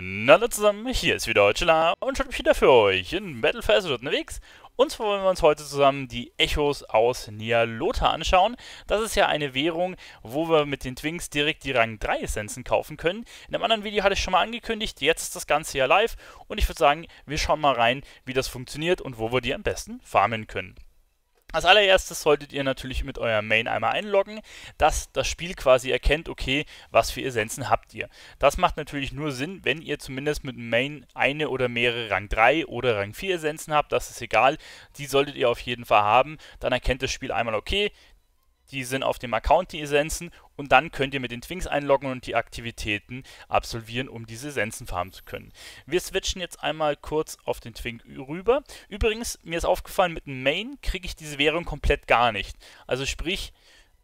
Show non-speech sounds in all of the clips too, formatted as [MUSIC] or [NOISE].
Na Hallo zusammen, hier ist wieder Deutschela und schon wieder für euch in Battle for Azeroth unterwegs. Und zwar wollen wir uns heute zusammen die Echos aus Nialota anschauen. Das ist ja eine Währung, wo wir mit den Twinks direkt die Rang 3 Essenzen kaufen können. In einem anderen Video hatte ich schon mal angekündigt, jetzt ist das Ganze ja live und ich würde sagen, wir schauen mal rein, wie das funktioniert und wo wir die am besten farmen können. Als allererstes solltet ihr natürlich mit eurem Main einmal einloggen, dass das Spiel quasi erkennt, okay, was für Essenzen habt ihr. Das macht natürlich nur Sinn, wenn ihr zumindest mit dem Main eine oder mehrere Rang 3 oder Rang 4 Essenzen habt, das ist egal, die solltet ihr auf jeden Fall haben. Dann erkennt das Spiel einmal, okay, die sind auf dem Account die Essenzen und dann könnt ihr mit den Twinks einloggen und die Aktivitäten absolvieren, um diese Sensen farmen zu können. Wir switchen jetzt einmal kurz auf den Twink rüber. Übrigens, mir ist aufgefallen, mit dem Main kriege ich diese Währung komplett gar nicht. Also sprich,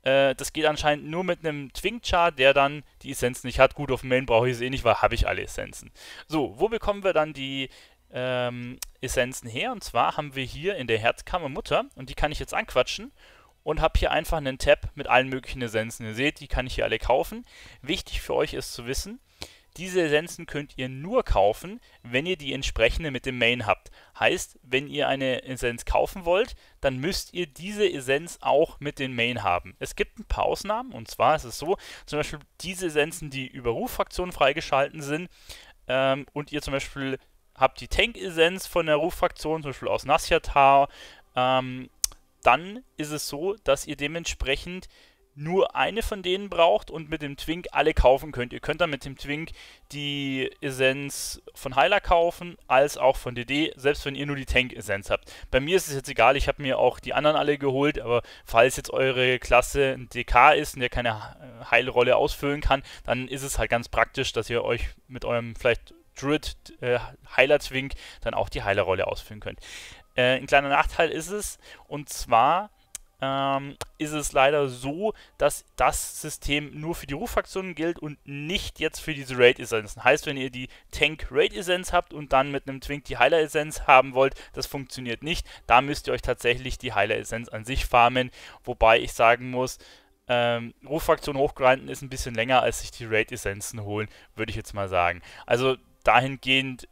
äh, das geht anscheinend nur mit einem Twink-Char, der dann die Essenzen nicht hat. Gut, auf dem Main brauche ich es eh nicht, weil habe ich alle Essenzen. So, wo bekommen wir dann die ähm, Essenzen her? Und zwar haben wir hier in der Herzkammer Mutter und die kann ich jetzt anquatschen und habe hier einfach einen Tab mit allen möglichen Essenzen. Ihr seht, die kann ich hier alle kaufen. Wichtig für euch ist zu wissen, diese Essenzen könnt ihr nur kaufen, wenn ihr die entsprechende mit dem Main habt. Heißt, wenn ihr eine Essenz kaufen wollt, dann müsst ihr diese Essenz auch mit dem Main haben. Es gibt ein paar Ausnahmen und zwar ist es so, zum Beispiel diese Essenzen, die über Ruffraktionen freigeschalten sind ähm, und ihr zum Beispiel habt die Tank-Essenz von der Ruffraktion, zum Beispiel aus Nasjatar, ähm, dann ist es so, dass ihr dementsprechend nur eine von denen braucht und mit dem Twink alle kaufen könnt. Ihr könnt dann mit dem Twink die Essenz von Heiler kaufen, als auch von DD, selbst wenn ihr nur die Tank-Essenz habt. Bei mir ist es jetzt egal, ich habe mir auch die anderen alle geholt, aber falls jetzt eure Klasse ein DK ist und der keine Heilrolle ausfüllen kann, dann ist es halt ganz praktisch, dass ihr euch mit eurem vielleicht Druid äh, Heiler Twink dann auch die Heilerrolle ausfüllen könnt. Äh, ein kleiner Nachteil ist es, und zwar ähm, ist es leider so, dass das System nur für die Ruffraktionen gilt und nicht jetzt für diese raid essenzen heißt, wenn ihr die Tank-Raid-Essenz habt und dann mit einem Twink die Heiler-Essenz haben wollt, das funktioniert nicht. Da müsst ihr euch tatsächlich die Heiler-Essenz an sich farmen, wobei ich sagen muss, ähm, Ruffaktion hochgrinden ist ein bisschen länger, als sich die Raid-Essenzen holen, würde ich jetzt mal sagen. Also dahingehend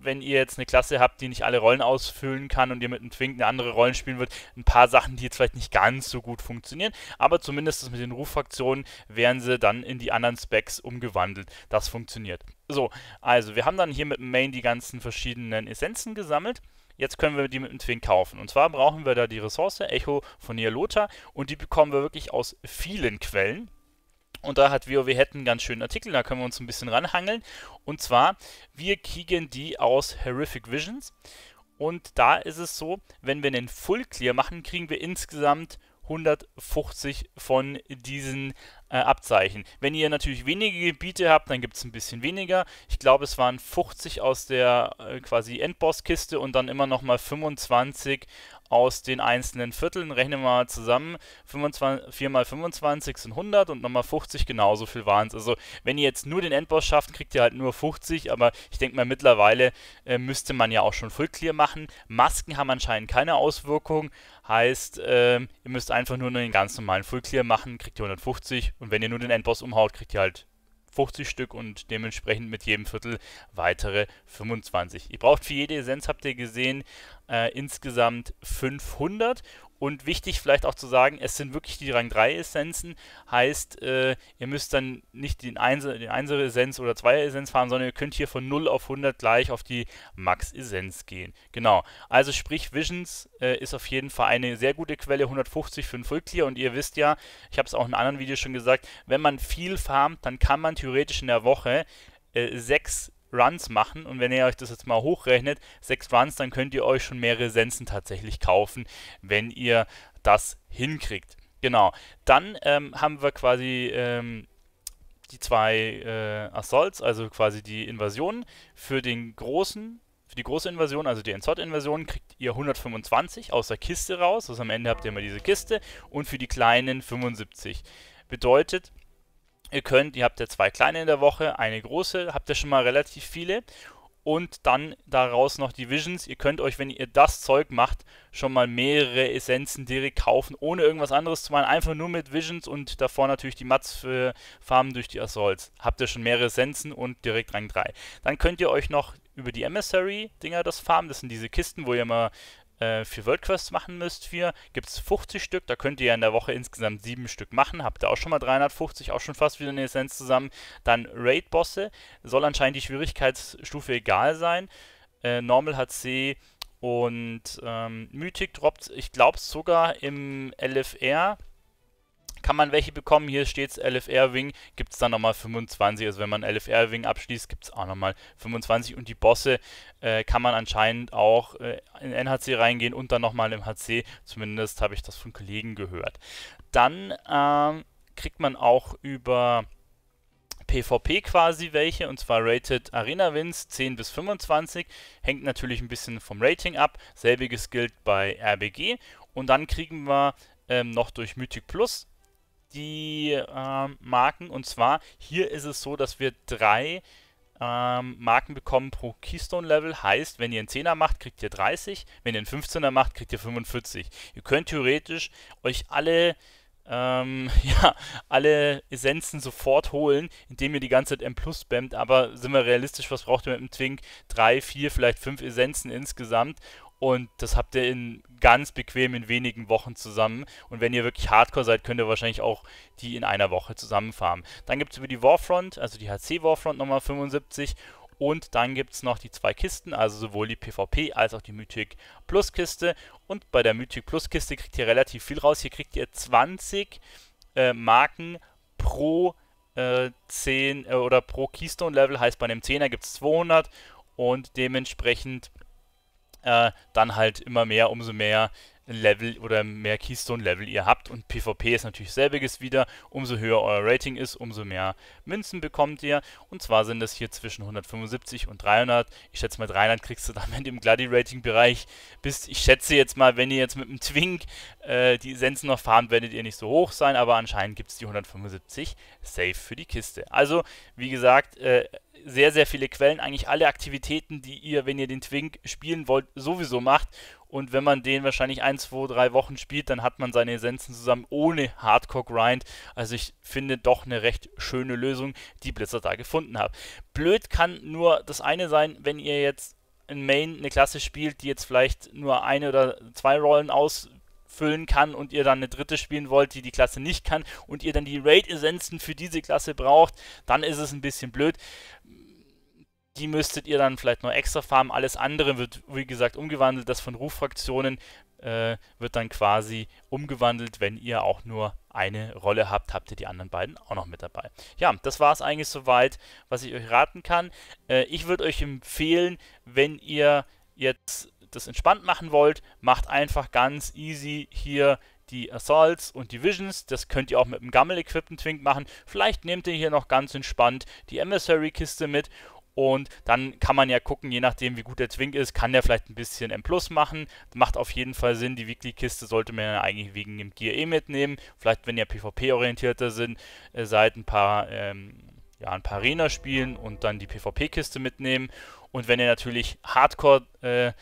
wenn ihr jetzt eine Klasse habt, die nicht alle Rollen ausfüllen kann und ihr mit einem Twink eine andere Rolle spielen wird, ein paar Sachen, die jetzt vielleicht nicht ganz so gut funktionieren, aber zumindest mit den Ruffraktionen werden sie dann in die anderen Specs umgewandelt. Das funktioniert. So, also wir haben dann hier mit dem Main die ganzen verschiedenen Essenzen gesammelt. Jetzt können wir die mit dem Twink kaufen. Und zwar brauchen wir da die Ressource Echo von Nialota und die bekommen wir wirklich aus vielen Quellen. Und da hat WoW Hatton einen ganz schönen Artikel, da können wir uns ein bisschen ranhangeln. Und zwar, wir kriegen die aus Horrific Visions. Und da ist es so, wenn wir einen Full Clear machen, kriegen wir insgesamt 150 von diesen äh, Abzeichen. Wenn ihr natürlich wenige Gebiete habt, dann gibt es ein bisschen weniger. Ich glaube, es waren 50 aus der äh, quasi Endboss-Kiste und dann immer nochmal 25 aus den einzelnen Vierteln. Rechnen wir mal zusammen. 25, 4 mal 25 sind 100 und nochmal 50, genauso viel waren es. Also wenn ihr jetzt nur den Endboss schafft, kriegt ihr halt nur 50, aber ich denke mal mittlerweile äh, müsste man ja auch schon Full Clear machen. Masken haben anscheinend keine Auswirkung. Heißt, äh, ihr müsst einfach nur den ganz normalen Full Clear machen, kriegt ihr 150 und wenn ihr nur den Endboss umhaut, kriegt ihr halt 50 Stück und dementsprechend mit jedem Viertel weitere 25. Ihr braucht für jede Essenz, habt ihr gesehen, äh, insgesamt 500. Und wichtig vielleicht auch zu sagen, es sind wirklich die Rang 3 Essenzen. Heißt, äh, ihr müsst dann nicht den 1 Einser Essenz oder 2 Essenz fahren, sondern ihr könnt hier von 0 auf 100 gleich auf die Max Essenz gehen. Genau. Also sprich, Visions äh, ist auf jeden Fall eine sehr gute Quelle, 150 für ein Fullclear. Und ihr wisst ja, ich habe es auch in einem anderen Video schon gesagt, wenn man viel farmt, dann kann man theoretisch in der Woche äh, 6 Runs machen. Und wenn ihr euch das jetzt mal hochrechnet, sechs Runs, dann könnt ihr euch schon mehrere Sensen tatsächlich kaufen, wenn ihr das hinkriegt. Genau. Dann ähm, haben wir quasi ähm, die zwei äh, Assaults, also quasi die Invasionen für den großen für die große Invasion, also die Enzot-Invasion, kriegt ihr 125 aus der Kiste raus. Also am Ende habt ihr immer diese Kiste. Und für die kleinen 75. Bedeutet, Ihr könnt, ihr habt ja zwei kleine in der Woche, eine große, habt ihr schon mal relativ viele und dann daraus noch die Visions. Ihr könnt euch, wenn ihr das Zeug macht, schon mal mehrere Essenzen direkt kaufen, ohne irgendwas anderes zu machen. Einfach nur mit Visions und davor natürlich die Mats für Farmen durch die Assaults. Habt ihr schon mehrere Essenzen und direkt Rang 3. Dann könnt ihr euch noch über die Emissary-Dinger das farmen. Das sind diese Kisten, wo ihr mal äh, für WordQuest machen müsst für, gibt es 50 Stück. Da könnt ihr ja in der Woche insgesamt 7 Stück machen. Habt ihr auch schon mal 350, auch schon fast wieder eine Essenz zusammen. Dann Raid-Bosse. Soll anscheinend die Schwierigkeitsstufe egal sein. Äh, Normal HC und ähm, Mythic droppt, ich glaube sogar im LFR kann man welche bekommen. Hier steht es LFR Wing, gibt es dann nochmal 25. Also wenn man LFR Wing abschließt, gibt es auch nochmal 25. Und die Bosse äh, kann man anscheinend auch äh, in NHC reingehen und dann nochmal im HC. Zumindest habe ich das von Kollegen gehört. Dann ähm, kriegt man auch über... PvP quasi welche, und zwar Rated Arena Wins 10 bis 25. Hängt natürlich ein bisschen vom Rating ab. Selbiges gilt bei RBG. Und dann kriegen wir ähm, noch durch Mythic Plus die ähm, Marken. Und zwar hier ist es so, dass wir drei ähm, Marken bekommen pro Keystone-Level. Heißt, wenn ihr einen 10er macht, kriegt ihr 30. Wenn ihr einen 15er macht, kriegt ihr 45. Ihr könnt theoretisch euch alle ähm, [LAUGHS] ja, alle Essenzen sofort holen, indem ihr die ganze Zeit M plus spammt, aber sind wir realistisch, was braucht ihr mit dem Twink? Drei, vier, vielleicht fünf Essenzen insgesamt und das habt ihr in ganz bequem in wenigen Wochen zusammen. Und wenn ihr wirklich Hardcore seid, könnt ihr wahrscheinlich auch die in einer Woche zusammenfarmen. Dann gibt es über die Warfront, also die HC Warfront nochmal 75. Und dann gibt es noch die zwei Kisten, also sowohl die PvP als auch die Mythic Plus Kiste. Und bei der Mythic Plus Kiste kriegt ihr relativ viel raus. Hier kriegt ihr 20 äh, Marken pro äh, 10 äh, oder pro Keystone Level. Heißt bei einem 10er gibt es 200 und dementsprechend äh, dann halt immer mehr, umso mehr Level oder mehr Keystone-Level ihr habt. Und PvP ist natürlich selbiges wieder. Umso höher euer Rating ist, umso mehr Münzen bekommt ihr. Und zwar sind das hier zwischen 175 und 300. Ich schätze mal, 300 kriegst du [LAUGHS] damit im Gladi-Rating-Bereich. Bist, ich schätze jetzt mal, wenn ihr jetzt mit dem Twink äh, die Sensen noch farmt, werdet ihr nicht so hoch sein. Aber anscheinend gibt es die 175 safe für die Kiste. Also, wie gesagt, äh, sehr, sehr viele Quellen. Eigentlich alle Aktivitäten, die ihr, wenn ihr den Twink spielen wollt, sowieso macht und wenn man den wahrscheinlich ein, zwei, drei Wochen spielt, dann hat man seine Essenzen zusammen ohne Hardcore-Grind. Also ich finde doch eine recht schöne Lösung, die Blizzard da gefunden hat. Blöd kann nur das eine sein, wenn ihr jetzt in Main eine Klasse spielt, die jetzt vielleicht nur eine oder zwei Rollen aus füllen kann und ihr dann eine dritte spielen wollt, die die Klasse nicht kann und ihr dann die Raid-Essenzen für diese Klasse braucht, dann ist es ein bisschen blöd. Die müsstet ihr dann vielleicht noch extra farmen. Alles andere wird, wie gesagt, umgewandelt. Das von Ruffraktionen äh, wird dann quasi umgewandelt. Wenn ihr auch nur eine Rolle habt, habt ihr die anderen beiden auch noch mit dabei. Ja, das war es eigentlich soweit, was ich euch raten kann. Äh, ich würde euch empfehlen, wenn ihr jetzt das entspannt machen wollt, macht einfach ganz easy hier die Assaults und die Visions. Das könnt ihr auch mit dem Gammel Equipment Twink machen. Vielleicht nehmt ihr hier noch ganz entspannt die Emissary Kiste mit und dann kann man ja gucken, je nachdem, wie gut der Twink ist, kann der vielleicht ein bisschen M Plus machen. Macht auf jeden Fall Sinn. Die Weekly-Kiste sollte man ja eigentlich wegen dem Gear E mitnehmen. Vielleicht, wenn ihr PvP-orientierter sind, äh, seid ein paar, ähm, ja, ein paar Arena spielen und dann die PvP-Kiste mitnehmen. Und wenn ihr natürlich Hardcore äh,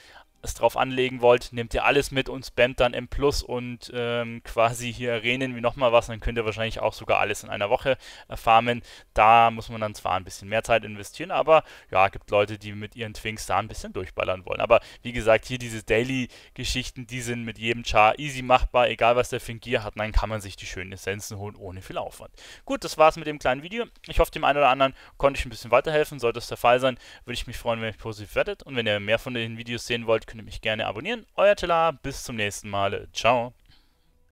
es drauf anlegen wollt, nehmt ihr alles mit und spammt dann im Plus und ähm, quasi hier Arenen wie nochmal was, dann könnt ihr wahrscheinlich auch sogar alles in einer Woche äh, farmen. Da muss man dann zwar ein bisschen mehr Zeit investieren, aber ja, gibt Leute, die mit ihren Twinks da ein bisschen durchballern wollen. Aber wie gesagt, hier diese Daily-Geschichten, die sind mit jedem Char easy machbar, egal was der Fingier hat, dann kann man sich die schönen Essenzen holen, ohne viel Aufwand. Gut, das war's mit dem kleinen Video. Ich hoffe, dem einen oder anderen konnte ich ein bisschen weiterhelfen. Sollte es der Fall sein, würde ich mich freuen, wenn ihr positiv werdet. Und wenn ihr mehr von den Videos sehen wollt, könnt ihr mich gerne abonnieren. Euer Telar, bis zum nächsten Mal. Ciao.